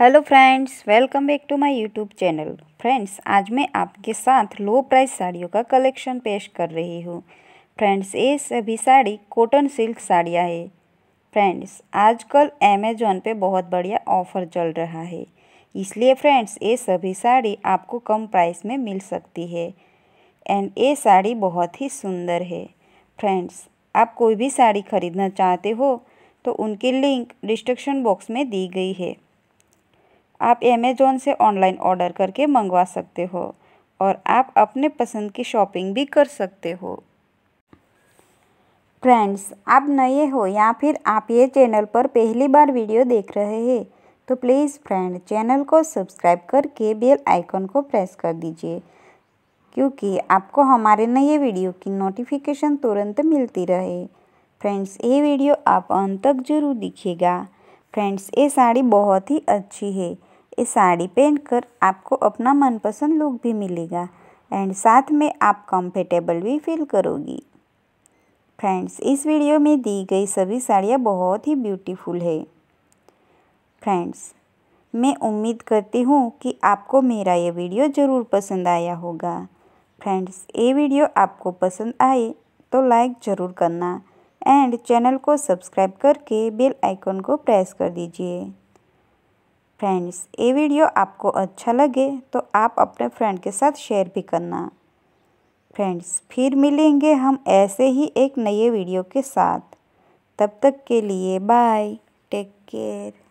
hello friends welcome back to my YouTube channel friends आज मैं आपके साथ लो प्राइस साड़ियों का कलेक्शन पेश कर रही हूँ फ्रेंड्स ये सभी साड़ी कॉटन सिल्क साड़ियाँ है फ्रेंड्स आजकल अमेजोन पे बहुत बढ़िया ऑफर चल रहा है इसलिए फ्रेंड्स ये सभी साड़ी आपको कम प्राइस में मिल सकती है एंड ये साड़ी बहुत ही सुंदर है फ्रेंड्स आप कोई भी साड़ी खरीदना चाहते हो तो उनकी लिंक डिस्क्रिप्शन बॉक्स में दी गई है आप अमेज़ोन से ऑनलाइन ऑर्डर करके मंगवा सकते हो और आप अपने पसंद की शॉपिंग भी कर सकते हो फ्रेंड्स आप नए हो या फिर आप ये चैनल पर पहली बार वीडियो देख रहे हैं तो प्लीज़ फ्रेंड चैनल को सब्सक्राइब करके बेल आइकन को प्रेस कर दीजिए क्योंकि आपको हमारे नए वीडियो की नोटिफिकेशन तुरंत मिलती रहे फ्रेंड्स ये वीडियो आप अंत तक जरूर देखिएगा फ्रेंड्स ये साड़ी बहुत ही अच्छी है ये साड़ी पहनकर आपको अपना मनपसंद लुक भी मिलेगा एंड साथ में आप कंफर्टेबल भी फील करोगी फ्रेंड्स इस वीडियो में दी गई सभी साड़ियाँ बहुत ही ब्यूटीफुल है फ्रेंड्स मैं उम्मीद करती हूँ कि आपको मेरा ये वीडियो ज़रूर पसंद आया होगा फ्रेंड्स ये वीडियो आपको पसंद आए तो लाइक ज़रूर करना एंड चैनल को सब्सक्राइब करके बेल आइकन को प्रेस कर दीजिए फ्रेंड्स ये वीडियो आपको अच्छा लगे तो आप अपने फ्रेंड के साथ शेयर भी करना फ्रेंड्स फिर मिलेंगे हम ऐसे ही एक नए वीडियो के साथ तब तक के लिए बाय टेक केयर